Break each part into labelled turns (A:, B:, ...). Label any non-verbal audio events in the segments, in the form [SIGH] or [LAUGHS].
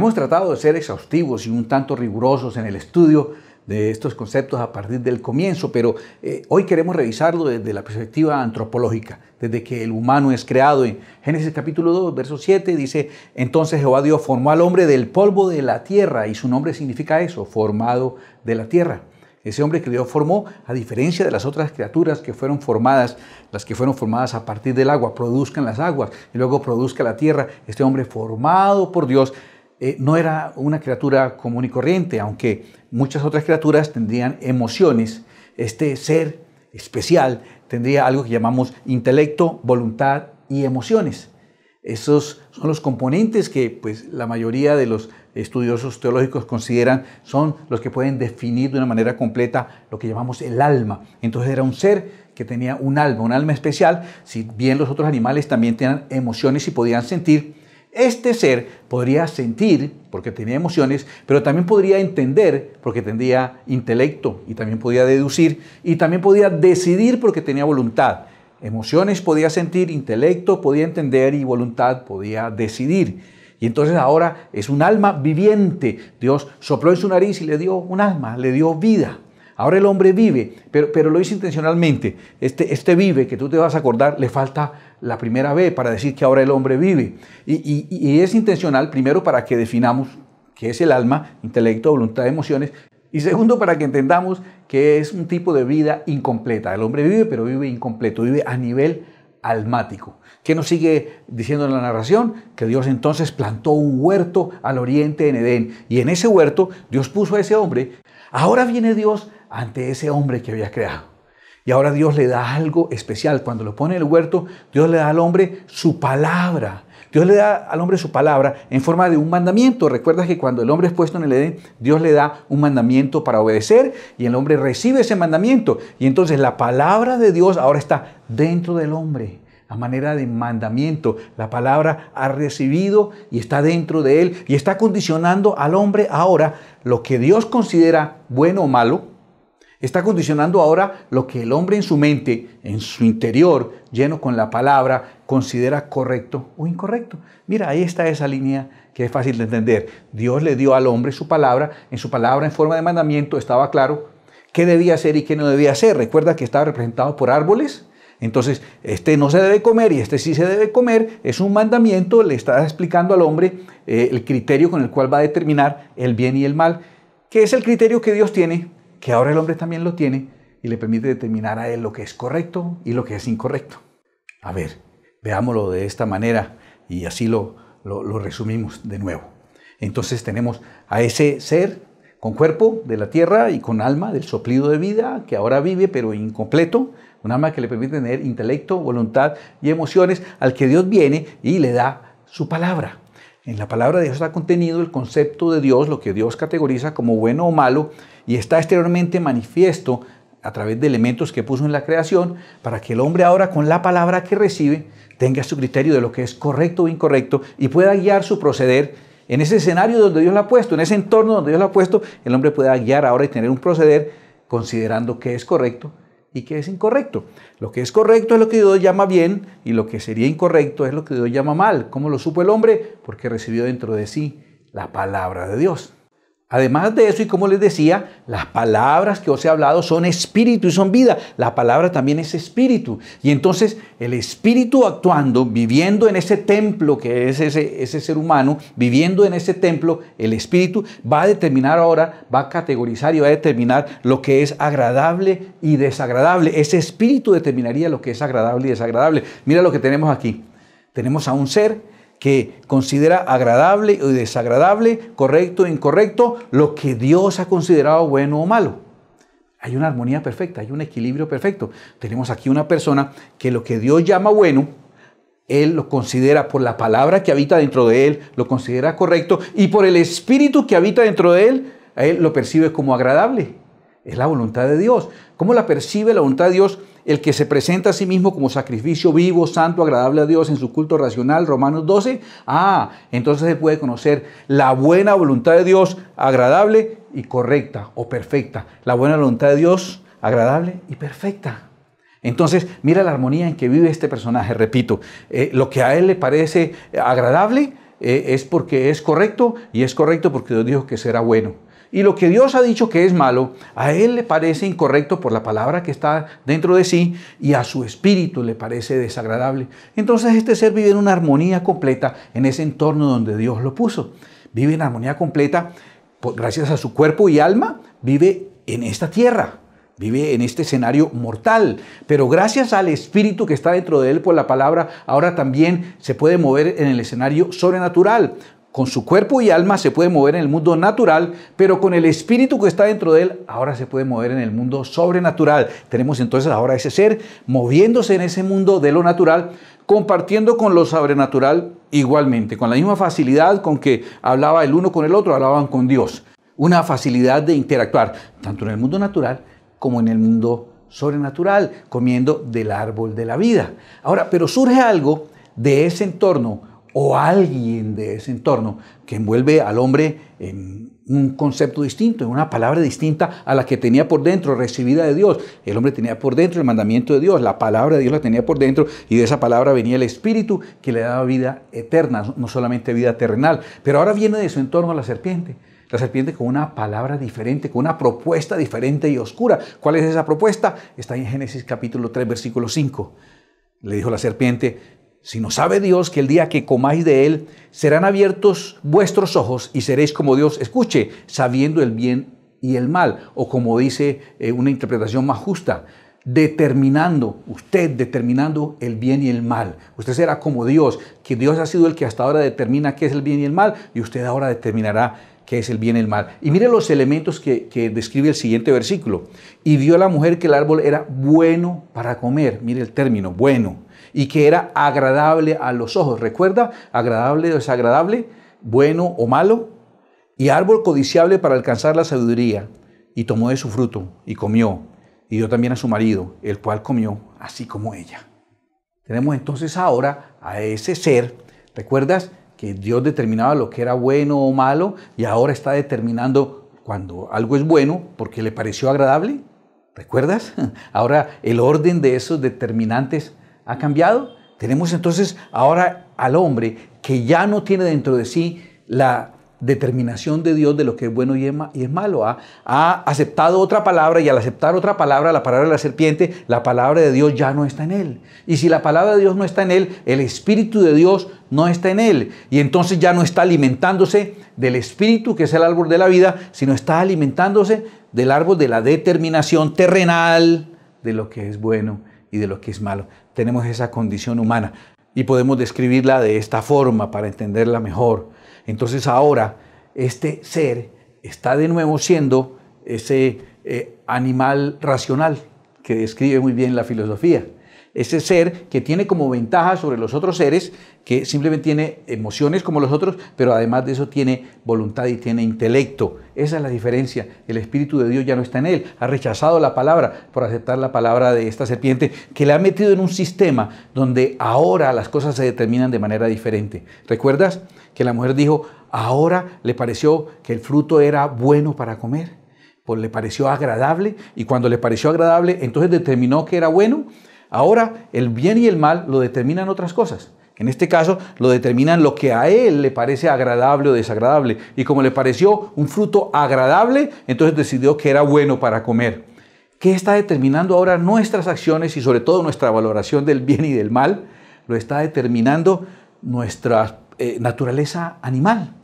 A: Hemos tratado de ser exhaustivos y un tanto rigurosos en el estudio de estos conceptos a partir del comienzo, pero eh, hoy queremos revisarlo desde la perspectiva antropológica, desde que el humano es creado. En Génesis capítulo 2, verso 7 dice, entonces Jehová Dios formó al hombre del polvo de la tierra, y su nombre significa eso, formado de la tierra. Ese hombre que Dios formó, a diferencia de las otras criaturas que fueron formadas, las que fueron formadas a partir del agua, produzcan las aguas y luego produzca la tierra, este hombre formado por Dios eh, no era una criatura común y corriente, aunque muchas otras criaturas tendrían emociones. Este ser especial tendría algo que llamamos intelecto, voluntad y emociones. Esos son los componentes que pues, la mayoría de los estudiosos teológicos consideran son los que pueden definir de una manera completa lo que llamamos el alma. Entonces era un ser que tenía un alma, un alma especial, si bien los otros animales también tenían emociones y podían sentir, este ser podría sentir, porque tenía emociones, pero también podría entender, porque tenía intelecto, y también podía deducir, y también podía decidir, porque tenía voluntad. Emociones podía sentir, intelecto podía entender y voluntad podía decidir. Y entonces ahora es un alma viviente. Dios sopló en su nariz y le dio un alma, le dio vida. Ahora el hombre vive, pero, pero lo hizo intencionalmente. Este, este vive, que tú te vas a acordar, le falta la primera B para decir que ahora el hombre vive. Y, y es intencional, primero, para que definamos qué es el alma, intelecto, voluntad, emociones. Y segundo, para que entendamos que es un tipo de vida incompleta. El hombre vive, pero vive incompleto, vive a nivel almático. ¿Qué nos sigue diciendo en la narración? Que Dios entonces plantó un huerto al oriente en Edén. Y en ese huerto Dios puso a ese hombre. Ahora viene Dios ante ese hombre que había creado. Y ahora Dios le da algo especial. Cuando lo pone en el huerto, Dios le da al hombre su palabra. Dios le da al hombre su palabra en forma de un mandamiento. Recuerda que cuando el hombre es puesto en el Edén, Dios le da un mandamiento para obedecer y el hombre recibe ese mandamiento. Y entonces la palabra de Dios ahora está dentro del hombre a manera de mandamiento. La palabra ha recibido y está dentro de él y está condicionando al hombre ahora lo que Dios considera bueno o malo, Está condicionando ahora lo que el hombre en su mente, en su interior, lleno con la palabra, considera correcto o incorrecto. Mira, ahí está esa línea que es fácil de entender. Dios le dio al hombre su palabra, en su palabra en forma de mandamiento estaba claro qué debía hacer y qué no debía hacer. Recuerda que estaba representado por árboles, entonces, este no se debe comer y este sí se debe comer, es un mandamiento, le está explicando al hombre eh, el criterio con el cual va a determinar el bien y el mal, que es el criterio que Dios tiene que ahora el hombre también lo tiene y le permite determinar a él lo que es correcto y lo que es incorrecto. A ver, veámoslo de esta manera y así lo, lo resumimos de nuevo. Entonces tenemos a ese ser con cuerpo de la tierra y con alma del soplido de vida que ahora vive pero incompleto, un alma que le permite tener intelecto, voluntad y emociones al que Dios viene y le da su palabra. En la palabra de Dios está contenido el concepto de Dios, lo que Dios categoriza como bueno o malo, y está exteriormente manifiesto a través de elementos que puso en la creación, para que el hombre ahora con la palabra que recibe tenga su criterio de lo que es correcto o incorrecto y pueda guiar su proceder en ese escenario donde Dios lo ha puesto, en ese entorno donde Dios lo ha puesto, el hombre pueda guiar ahora y tener un proceder considerando que es correcto y qué es incorrecto. Lo que es correcto es lo que Dios llama bien y lo que sería incorrecto es lo que Dios llama mal. ¿Cómo lo supo el hombre? Porque recibió dentro de sí la palabra de Dios. Además de eso, y como les decía, las palabras que os he hablado son espíritu y son vida. La palabra también es espíritu. Y entonces el espíritu actuando, viviendo en ese templo que es ese, ese ser humano, viviendo en ese templo, el espíritu va a determinar ahora, va a categorizar y va a determinar lo que es agradable y desagradable. Ese espíritu determinaría lo que es agradable y desagradable. Mira lo que tenemos aquí. Tenemos a un ser que considera agradable o desagradable, correcto o incorrecto, lo que Dios ha considerado bueno o malo. Hay una armonía perfecta, hay un equilibrio perfecto. Tenemos aquí una persona que lo que Dios llama bueno, él lo considera por la palabra que habita dentro de él, lo considera correcto y por el espíritu que habita dentro de él, él lo percibe como agradable. Es la voluntad de Dios. ¿Cómo la percibe la voluntad de Dios? el que se presenta a sí mismo como sacrificio vivo, santo, agradable a Dios en su culto racional, Romanos 12, ah, entonces se puede conocer la buena voluntad de Dios agradable y correcta o perfecta. La buena voluntad de Dios agradable y perfecta. Entonces, mira la armonía en que vive este personaje, repito, eh, lo que a él le parece agradable eh, es porque es correcto y es correcto porque Dios dijo que será bueno. Y lo que Dios ha dicho que es malo, a él le parece incorrecto por la palabra que está dentro de sí y a su espíritu le parece desagradable. Entonces este ser vive en una armonía completa en ese entorno donde Dios lo puso. Vive en armonía completa gracias a su cuerpo y alma, vive en esta tierra, vive en este escenario mortal, pero gracias al espíritu que está dentro de él por la palabra, ahora también se puede mover en el escenario sobrenatural. Con su cuerpo y alma se puede mover en el mundo natural, pero con el espíritu que está dentro de él, ahora se puede mover en el mundo sobrenatural. Tenemos entonces ahora ese ser moviéndose en ese mundo de lo natural, compartiendo con lo sobrenatural igualmente, con la misma facilidad con que hablaba el uno con el otro, hablaban con Dios. Una facilidad de interactuar, tanto en el mundo natural como en el mundo sobrenatural, comiendo del árbol de la vida. Ahora, pero surge algo de ese entorno o alguien de ese entorno que envuelve al hombre en un concepto distinto, en una palabra distinta a la que tenía por dentro, recibida de Dios. El hombre tenía por dentro el mandamiento de Dios, la palabra de Dios la tenía por dentro y de esa palabra venía el Espíritu que le daba vida eterna, no solamente vida terrenal. Pero ahora viene de su entorno la serpiente. La serpiente con una palabra diferente, con una propuesta diferente y oscura. ¿Cuál es esa propuesta? Está en Génesis capítulo 3, versículo 5. Le dijo la serpiente, sino sabe Dios que el día que comáis de él serán abiertos vuestros ojos y seréis como Dios. Escuche, sabiendo el bien y el mal, o como dice eh, una interpretación más justa, determinando, usted determinando el bien y el mal. Usted será como Dios, que Dios ha sido el que hasta ahora determina qué es el bien y el mal, y usted ahora determinará qué es el bien y el mal. Y mire los elementos que, que, describe el siguiente versículo. Y vio a la mujer que el árbol era bueno para comer, mire el término, bueno, y que era agradable a los ojos. ¿Recuerda? Agradable o desagradable, bueno o malo, y árbol codiciable para alcanzar la sabiduría. Y tomó de su fruto y comió, y dio también a su marido, el cual comió así como ella. Tenemos entonces ahora a ese ser, ¿recuerdas? que Dios determinaba lo que era bueno o malo y ahora está determinando cuando algo es bueno porque le pareció agradable. ¿Recuerdas? [LAUGHS] Ahora el orden de esos determinantes ha cambiado. Tenemos entonces ahora al hombre que ya no tiene dentro de sí la determinación de Dios de lo que es bueno y es, malo. Ha, ¿ah? ha aceptado otra palabra y al aceptar otra palabra, la palabra de la serpiente, la palabra de Dios ya no está en él. Y si la palabra de Dios no está en él, el Espíritu de Dios no está en él. Y entonces ya no está alimentándose del Espíritu, que es el árbol de la vida, sino está alimentándose del árbol de la determinación terrenal de lo que es bueno y de lo que es malo. Tenemos esa condición humana y podemos describirla de esta forma para entenderla mejor entonces ahora este ser está de nuevo siendo ese eh, animal racional que describe muy bien la filosofía ese ser que tiene como ventaja sobre los otros seres, que simplemente tiene emociones como los otros, pero además de eso tiene voluntad y tiene intelecto. Esa es la diferencia. El Espíritu de Dios ya no está en él. Ha rechazado la palabra por aceptar la palabra de esta serpiente que le ha metido en un sistema donde ahora las cosas se determinan de manera diferente. ¿Recuerdas que la mujer dijo, ahora le pareció que el fruto era bueno para comer? Pues le pareció agradable y cuando le pareció agradable, entonces determinó que era bueno Ahora el bien y el mal lo determinan otras cosas. En este caso lo determinan lo que a él le parece agradable o desagradable. Y como le pareció un fruto agradable, entonces decidió que era bueno para comer. ¿Qué está determinando ahora nuestras acciones y sobre todo nuestra valoración del bien y del mal? Lo está determinando nuestra eh, naturaleza animal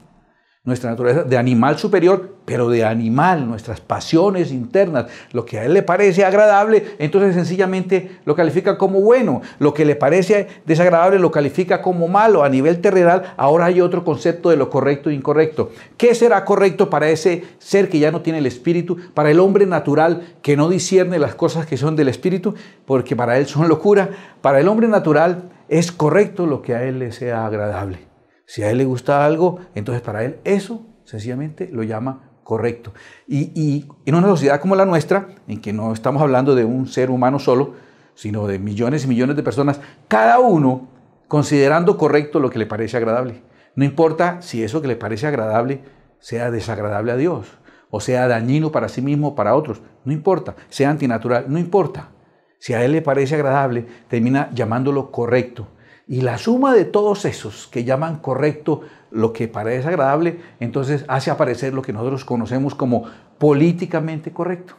A: nuestra naturaleza de animal superior, pero de animal, nuestras pasiones internas, lo que a él le parece agradable, entonces sencillamente lo califica como bueno, lo que le parece desagradable lo califica como malo. A nivel terrenal ahora hay otro concepto de lo correcto e incorrecto. ¿Qué será correcto para ese ser que ya no tiene el espíritu, para el hombre natural que no discierne las cosas que son del espíritu, porque para él son locura? Para el hombre natural es correcto lo que a él le sea agradable. Si a él le gusta algo, entonces para él eso sencillamente lo llama correcto. Y, en una sociedad como la nuestra, en que no estamos hablando de un ser humano solo, sino de millones y millones de personas, cada uno considerando correcto lo que le parece agradable. No importa si eso que le parece agradable sea desagradable a Dios, o sea dañino para sí mismo o para otros, no importa, sea antinatural, no importa. Si a él le parece agradable, termina llamándolo correcto. Y la suma de todos esos que llaman correcto lo que parece agradable, entonces hace aparecer lo que nosotros conocemos como políticamente correcto,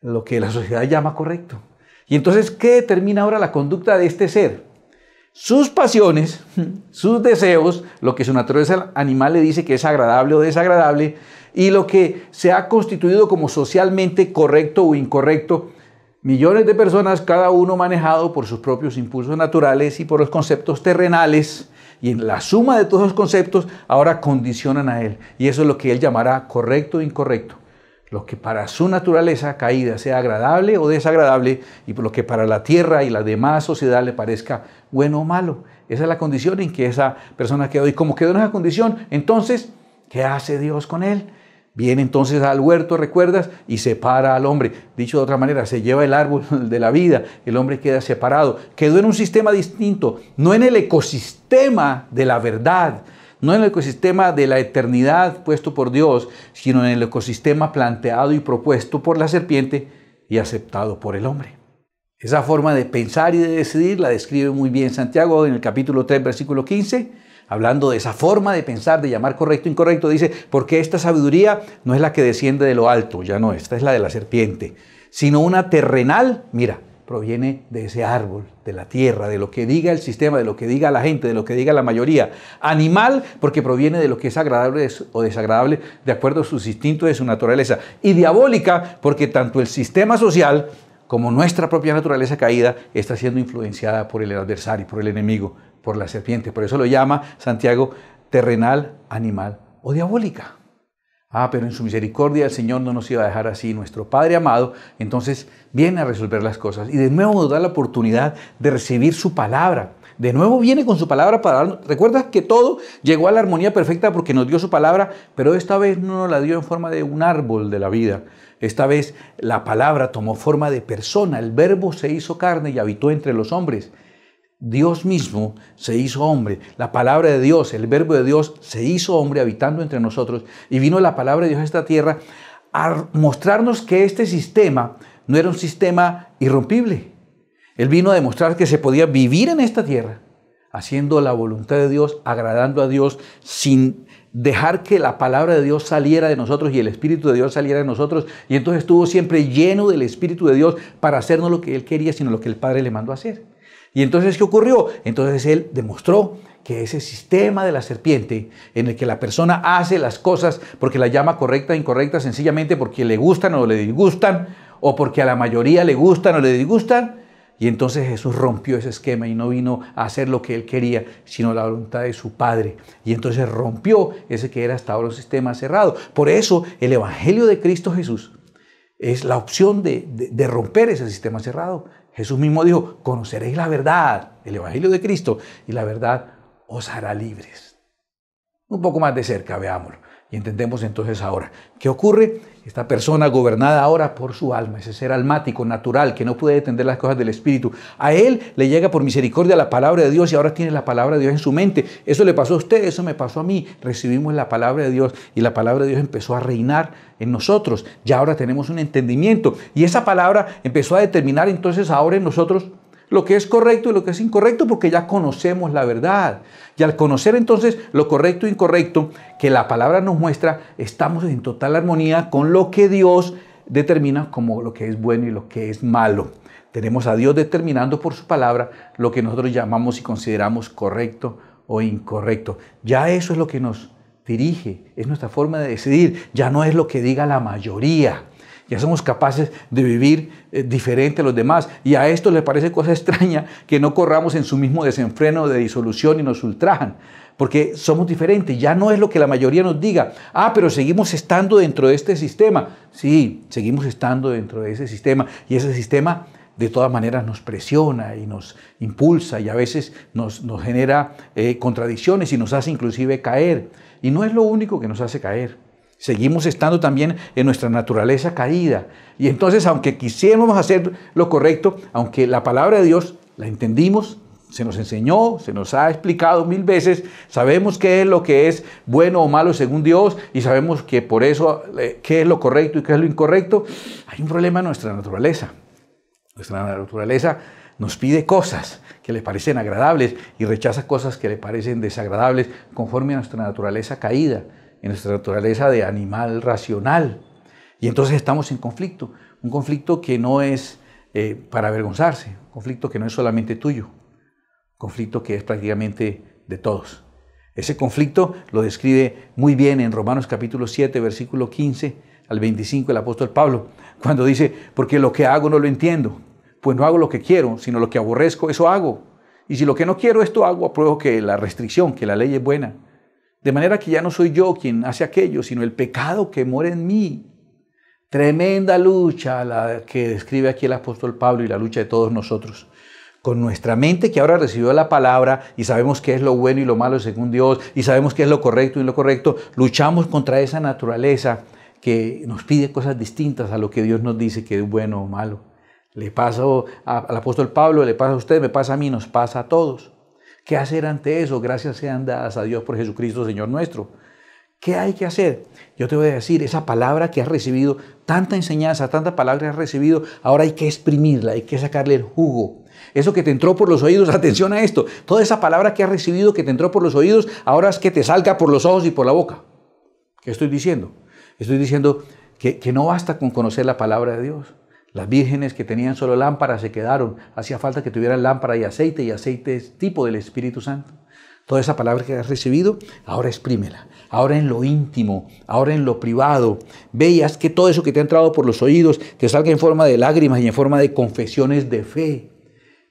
A: lo que la sociedad llama correcto. Y entonces, ¿qué determina ahora la conducta de este ser? Sus pasiones, [LAUGHS] sus deseos, lo que su naturaleza animal le dice que es agradable o desagradable, y lo que se ha constituido como socialmente correcto o incorrecto Millones de personas, cada uno manejado por sus propios impulsos naturales y por los conceptos terrenales, y en la suma de todos los conceptos ahora condicionan a él. Y eso es lo que él llamará correcto o e incorrecto. Lo que para su naturaleza caída sea agradable o desagradable, y lo que para la tierra y la demás sociedad le parezca bueno o malo. Esa es la condición en que esa persona quedó. Y como quedó en esa condición, entonces, ¿qué hace Dios con él? Viene entonces al huerto, recuerdas, y separa al hombre. Dicho de otra manera, se lleva el árbol [LAUGHS] de la vida, el hombre queda separado. Quedó en un sistema distinto, no en el ecosistema de la verdad, no en el ecosistema de la eternidad puesto por Dios, sino en el ecosistema planteado y propuesto por la serpiente y aceptado por el hombre. Esa forma de pensar y de decidir la describe muy bien Santiago en el capítulo 3, versículo 15 hablando de esa forma de pensar, de llamar correcto incorrecto, dice, porque esta sabiduría no es la que desciende de lo alto, ya no, esta es la de la serpiente, sino una terrenal, mira, proviene de ese árbol, de la tierra, de lo que diga el sistema, de lo que diga la gente, de lo que diga la mayoría. Animal, porque proviene de lo que es agradable o desagradable de acuerdo a sus instintos de su naturaleza. Y diabólica, porque tanto el sistema social como nuestra propia naturaleza caída está siendo influenciada por el adversario, por el enemigo por la serpiente. Por eso lo llama Santiago terrenal, animal o diabólica. Ah, pero en su misericordia el Señor no nos iba a dejar así. Nuestro Padre amado entonces viene a resolver las cosas y de nuevo nos da la oportunidad de recibir su palabra. De nuevo viene con su palabra para darnos. que todo llegó a la armonía perfecta porque nos dio su palabra, pero esta vez no nos la dio en forma de un árbol de la vida. Esta vez la palabra tomó forma de persona. El verbo se hizo carne y habitó entre los hombres. Dios mismo se hizo hombre. La palabra de Dios, el verbo de Dios, se hizo hombre habitando entre nosotros. Y vino la palabra de Dios a esta tierra a mostrarnos que este sistema no era un sistema irrompible. Él vino a demostrar que se podía vivir en esta tierra, haciendo la voluntad de Dios, agradando a Dios, sin dejar que la palabra de Dios saliera de nosotros y el Espíritu de Dios saliera de nosotros. Y entonces estuvo siempre lleno del Espíritu de Dios para hacernos lo que Él quería, sino lo que el Padre le mandó a hacer. Y entonces, ¿qué ocurrió? Entonces él demostró que ese sistema de la serpiente en el que la persona hace las cosas porque la llama correcta, incorrecta, sencillamente porque le gustan o le disgustan, o porque a la mayoría le gustan o le disgustan, y entonces Jesús rompió ese esquema y no vino a hacer lo que él quería, sino la voluntad de su Padre. Y entonces rompió ese que era hasta ahora un sistema cerrado. Por eso el Evangelio de Cristo Jesús es la opción de romper ese sistema cerrado Jesús mismo dijo, conoceréis la verdad, el Evangelio de Cristo, y la verdad os hará libres un poco más de cerca, veámoslo. Y entendemos entonces ahora, ¿qué ocurre? Esta persona gobernada ahora por su alma, ese ser almático, natural, que no puede entender las cosas del Espíritu, a él le llega por misericordia la palabra de Dios y ahora tiene la palabra de Dios en su mente. Eso le pasó a usted, eso me pasó a mí. Recibimos la palabra de Dios y la palabra de Dios empezó a reinar en nosotros. Ya ahora tenemos un entendimiento y esa palabra empezó a determinar entonces ahora en nosotros lo que es correcto y lo que es incorrecto, porque ya conocemos la verdad. Y al conocer entonces lo correcto e incorrecto que la palabra nos muestra, estamos en total armonía con lo que Dios determina como lo que es bueno y lo que es malo. Tenemos a Dios determinando por su palabra lo que nosotros llamamos y consideramos correcto o incorrecto. Ya eso es lo que nos dirige, es nuestra forma de decidir, ya no es lo que diga la mayoría ya somos capaces de vivir eh, diferente a los demás. Y a esto le parece cosa [LAUGHS] extraña que no corramos en su mismo desenfreno de disolución y nos ultrajan, porque somos diferentes. Ya no es lo que la mayoría nos diga, ah, pero seguimos estando dentro de este sistema. Sí, seguimos estando dentro de ese sistema y ese sistema de todas maneras nos presiona y nos impulsa y a veces nos, nos genera eh, contradicciones y nos hace inclusive caer. Y no es lo único que nos hace caer. Seguimos estando también en nuestra naturaleza caída. Y entonces, aunque quisiéramos hacer lo correcto, aunque la palabra de Dios la entendimos, se nos enseñó, se nos ha explicado mil veces, sabemos qué es lo que es bueno o malo según Dios y sabemos que por eso eh, qué es lo correcto y qué es lo incorrecto, hay un problema en nuestra naturaleza. Nuestra naturaleza nos pide cosas que le parecen agradables y rechaza cosas que le parecen desagradables conforme a nuestra naturaleza caída en nuestra naturaleza de animal racional. Y entonces estamos en conflicto, un conflicto que no es eh, para avergonzarse, un conflicto que no es solamente tuyo, un conflicto que es prácticamente de todos. Ese conflicto lo describe muy bien en Romanos capítulo 7, versículo 15 al 25 el apóstol Pablo, cuando dice, porque lo que hago no lo entiendo, pues no hago lo que quiero, sino lo que aborrezco, eso hago. Y si lo que no quiero, esto hago, apruebo que la restricción, que la ley es buena. De manera que ya no soy yo quien hace aquello, sino el pecado que mora en mí. Tremenda lucha la que describe aquí el apóstol Pablo y la lucha de todos nosotros. Con nuestra mente que ahora recibió la palabra y sabemos qué es lo bueno y lo malo según Dios y sabemos qué es lo correcto y lo correcto, luchamos contra esa naturaleza que nos pide cosas distintas a lo que Dios nos dice que es bueno o malo. Le pasa al apóstol Pablo, le pasa a usted, me pasa a mí, nos pasa a todos. ¿Qué hacer ante eso? Gracias sean dadas a Dios por Jesucristo, Señor nuestro. ¿Qué hay que hacer? Yo te voy a decir, esa palabra que has recibido, tanta enseñanza, tanta palabra que has recibido, ahora hay que exprimirla, hay que sacarle el jugo. Eso que te entró por los oídos, [LAUGHS] atención a esto, toda esa palabra que has recibido, que te entró por los oídos, ahora es que te salga por los ojos y por la boca. ¿Qué estoy diciendo? Estoy diciendo que, que no basta con conocer la palabra de Dios. Las vírgenes que tenían solo lámparas se quedaron. Hacía falta que tuvieran lámpara y aceite, y aceite es tipo del Espíritu Santo. Toda esa palabra que has recibido, ahora exprímela. Ahora en lo íntimo, ahora en lo privado. Veas que todo eso que te ha entrado por los oídos te salga en forma de lágrimas y en forma de confesiones de fe.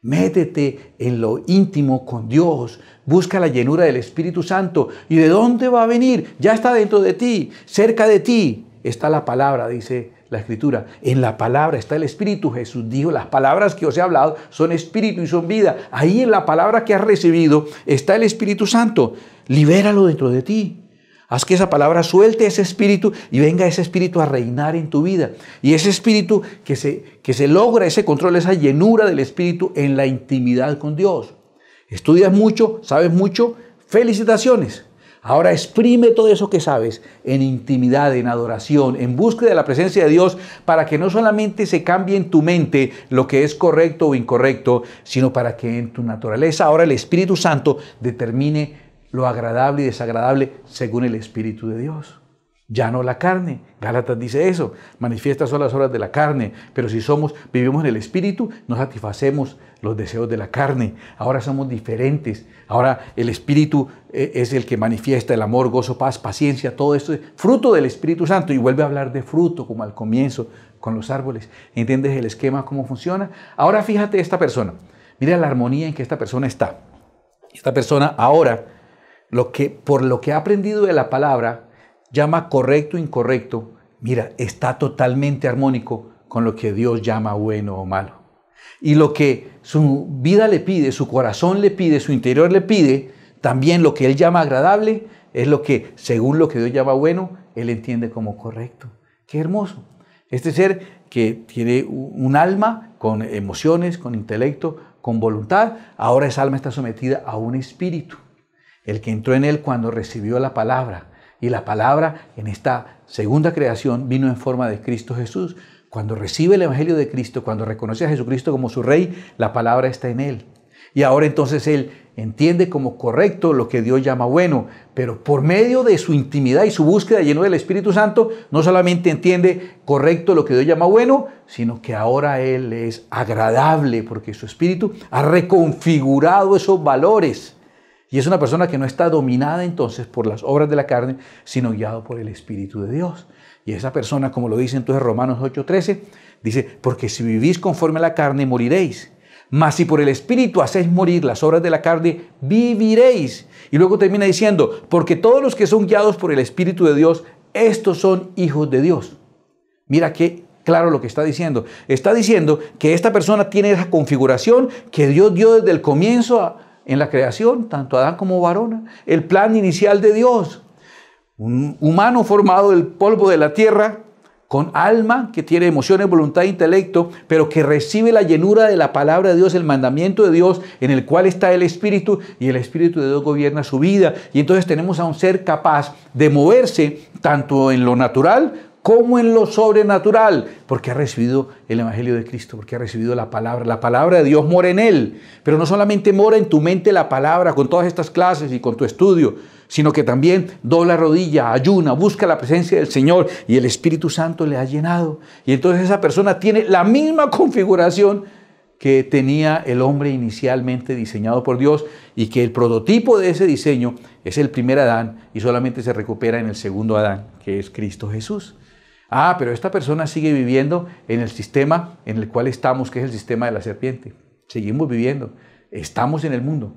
A: Métete en lo íntimo con Dios. Busca la llenura del Espíritu Santo. ¿Y de dónde va a venir? Ya está dentro de ti, cerca de ti. Está la palabra, dice escritura. En la palabra está el Espíritu. Jesús dijo, las palabras que os he hablado son Espíritu y son vida. Ahí en la palabra que has recibido está el Espíritu Santo. Libéralo dentro de ti. Haz que esa palabra suelte ese espíritu y venga ese espíritu a reinar en tu vida. Y ese espíritu que se, que se logra, ese control, esa llenura del espíritu en la intimidad con Dios. Estudias mucho, sabes mucho, felicitaciones. Ahora exprime todo eso que sabes en intimidad, en adoración, en búsqueda de la presencia de Dios para que no solamente se cambie en tu mente lo que es correcto o incorrecto, sino para que en tu naturaleza ahora el Espíritu Santo determine lo agradable y desagradable según el Espíritu de Dios ya no la carne. Gálatas dice eso. Manifiestas son las obras de la carne, pero si somos, vivimos en el Espíritu, no satisfacemos los deseos de la carne. Ahora somos diferentes. Ahora el Espíritu eh, es el que manifiesta el amor, gozo, paz, paciencia, todo esto es fruto del Espíritu Santo. Y vuelve a hablar de fruto, como al comienzo con los árboles. ¿Entiendes el esquema, cómo funciona? Ahora fíjate esta persona. Mira la armonía en que esta persona está. Esta persona ahora, lo que, por lo que ha aprendido de la palabra, llama correcto o incorrecto, mira, está totalmente armónico con lo que Dios llama bueno o malo. Y lo que su vida le pide, su corazón le pide, su interior le pide, también lo que Él llama agradable es lo que, según lo que Dios llama bueno, Él entiende como correcto. Qué hermoso. Este ser que tiene un alma con emociones, con intelecto, con voluntad, ahora esa alma está sometida a un espíritu, el que entró en Él cuando recibió la palabra y la palabra en esta segunda creación vino en forma de Cristo Jesús. Cuando recibe el Evangelio de Cristo, cuando reconoce a Jesucristo como su Rey, la palabra está en él. Y ahora entonces él entiende como correcto lo que Dios llama bueno, pero por medio de su intimidad y su búsqueda lleno del Espíritu Santo, no solamente entiende correcto lo que Dios llama bueno, sino que ahora él es agradable porque su Espíritu ha reconfigurado esos valores y es una persona que no está dominada entonces por las obras de la carne, sino guiado por el Espíritu de Dios. Y esa persona, como lo dice entonces Romanos 8:13, dice, porque si vivís conforme a la carne, moriréis. Mas si por el Espíritu hacéis morir las obras de la carne, viviréis. Y luego termina diciendo, porque todos los que son guiados por el Espíritu de Dios, estos son hijos de Dios. Mira qué claro lo que está diciendo. Está diciendo que esta persona tiene esa configuración que Dios dio desde el comienzo a, en la creación, tanto Adán como varona, el plan inicial de Dios, un humano formado del polvo de la tierra, con alma que tiene emociones, voluntad e intelecto, pero que recibe la llenura de la palabra de Dios, el mandamiento de Dios, en el cual está el Espíritu, y el Espíritu de Dios gobierna su vida. Y entonces tenemos a un ser capaz de moverse tanto en lo natural ¿Cómo en lo sobrenatural, porque ha recibido el Evangelio de Cristo, porque ha recibido la palabra. La palabra de Dios mora en él, pero no solamente mora en tu mente la palabra con todas estas clases y con tu estudio, sino que también dobla rodilla, ayuna, busca la presencia del Señor y el Espíritu Santo le ha llenado. Y entonces esa persona tiene la misma [LAUGHS] configuración que tenía el hombre inicialmente diseñado por Dios y que el prototipo de ese diseño es el primer Adán y solamente se recupera en el segundo Adán, que es Cristo Jesús. Ah, pero esta persona sigue viviendo en el sistema en el cual estamos, que es el sistema de la serpiente. Seguimos viviendo. Estamos en el mundo,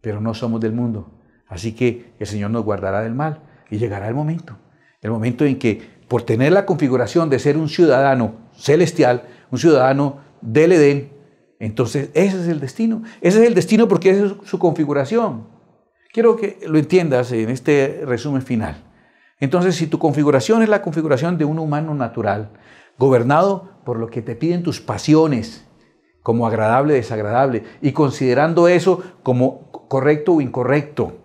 A: pero no somos del mundo. Así que el Señor nos guardará del mal y llegará el momento. El momento en que, por tener la configuración de ser un ciudadano celestial, un ciudadano del Edén, entonces ese es el destino. Ese es el destino porque esa es su configuración. Quiero que lo entiendas en este resumen final. Entonces, si tu configuración es la configuración de un humano natural, gobernado por lo que te piden tus pasiones, como agradable, desagradable, y considerando eso como correcto o incorrecto,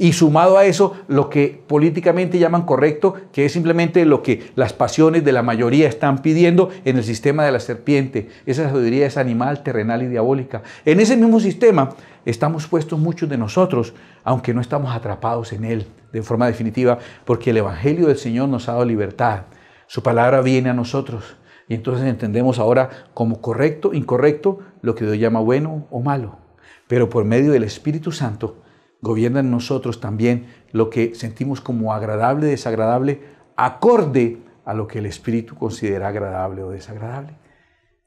A: y sumado a eso, lo que políticamente llaman correcto, que es simplemente lo que las pasiones de la mayoría están pidiendo en el sistema de la serpiente. Esa sabiduría es animal, terrenal y diabólica. En ese mismo sistema estamos puestos muchos de nosotros, aunque no estamos atrapados en él de forma definitiva, porque el Evangelio del Señor nos ha dado libertad. Su palabra viene a nosotros. Y entonces entendemos ahora como correcto, incorrecto, lo que Dios llama bueno o malo. Pero por medio del Espíritu Santo, gobierna en nosotros también lo que sentimos como agradable, desagradable, acorde a lo que el Espíritu considera agradable o desagradable.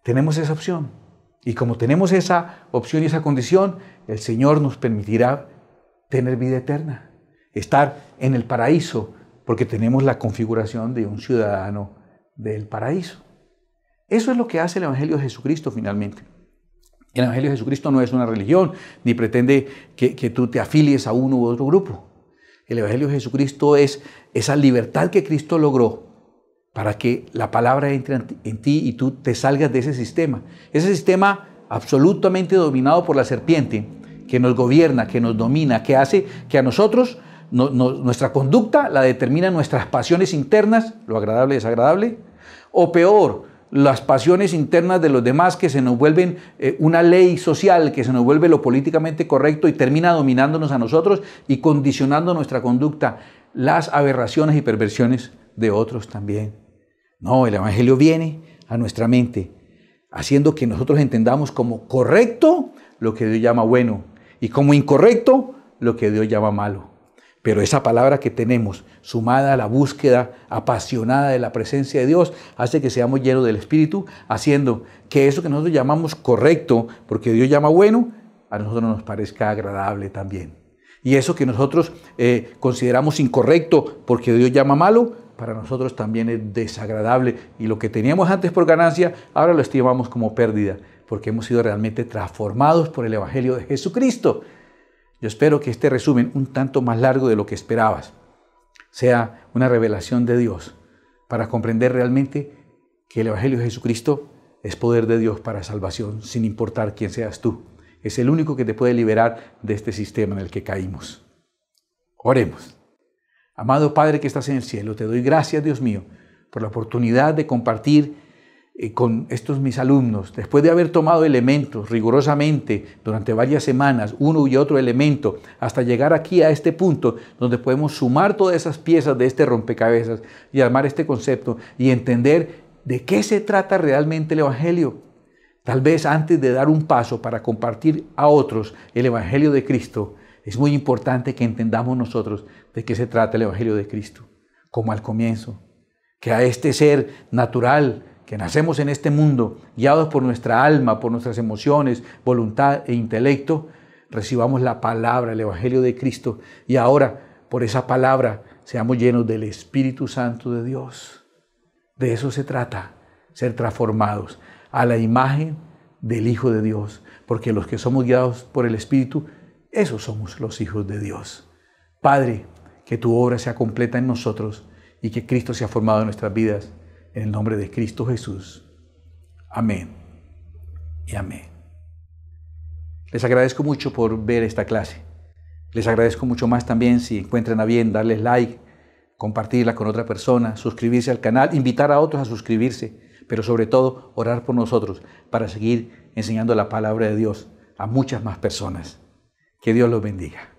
A: Tenemos esa opción. Y como tenemos esa opción y esa condición, el Señor nos permitirá tener vida eterna, estar en el paraíso, porque tenemos la configuración de un ciudadano del paraíso. Eso es lo que hace el Evangelio de Jesucristo finalmente. El Evangelio de Jesucristo no es una religión, ni pretende que, tú te afilies a uno u otro grupo. El Evangelio de Jesucristo es esa libertad que Cristo logró para que la palabra entre en ti y tú te salgas de ese sistema. Ese sistema absolutamente dominado por la serpiente, que nos gobierna, que nos domina, que hace que a nosotros nuestra conducta la determinan nuestras pasiones internas, lo agradable y desagradable, o peor, las pasiones internas de los demás que se nos vuelven eh, una ley social, que se nos vuelve lo políticamente correcto y termina dominándonos a nosotros y condicionando nuestra conducta, las aberraciones y perversiones de otros también. No, el Evangelio viene a nuestra mente, haciendo que nosotros entendamos como correcto lo que Dios llama bueno y como incorrecto lo que Dios llama malo. Pero esa palabra que tenemos, sumada a la búsqueda apasionada de la presencia de Dios, hace que seamos llenos del Espíritu, haciendo que eso que nosotros llamamos correcto, porque Dios llama bueno, a nosotros nos parezca agradable también. Y eso que nosotros eh, consideramos incorrecto, porque Dios llama malo, para nosotros también es desagradable. Y lo que teníamos antes por ganancia, ahora lo estimamos como pérdida, porque hemos sido realmente transformados por el Evangelio de Jesucristo. Yo espero que este resumen, un tanto más largo de lo que esperabas, sea una revelación de Dios para comprender realmente que el Evangelio de Jesucristo es poder de Dios para salvación, sin importar quién seas tú. Es el único que te puede liberar de este sistema en el que caímos. Oremos. Amado Padre que estás en el cielo, te doy gracias, Dios mío, por la oportunidad de compartir eh, con estos mis alumnos, después de haber tomado elementos rigurosamente durante varias semanas, uno y otro elemento, hasta llegar aquí a este punto donde podemos sumar todas esas piezas de este rompecabezas y armar este concepto y entender de qué se trata realmente el Evangelio. Tal vez antes de dar un paso para compartir a otros el Evangelio de Cristo, es muy importante que entendamos nosotros de qué se trata el Evangelio de Cristo, como al comienzo, que a este ser natural, que nacemos en este mundo, guiados por nuestra alma, por nuestras emociones, voluntad e intelecto, recibamos la palabra, el Evangelio de Cristo, y ahora por esa palabra seamos llenos del Espíritu Santo de Dios. De eso se trata, ser transformados a la imagen del Hijo de Dios, porque los que somos guiados por el Espíritu, esos somos los hijos de Dios. Padre, que tu obra sea completa en nosotros y que Cristo sea formado en nuestras vidas en el nombre de Cristo Jesús. Amén. Y amén. Les agradezco mucho por ver esta clase. Les agradezco mucho más también si encuentran a bien darles like, compartirla con otra persona, suscribirse al canal, invitar a otros a suscribirse, pero sobre todo orar por nosotros para seguir enseñando la palabra de Dios a muchas más personas. Que Dios los bendiga.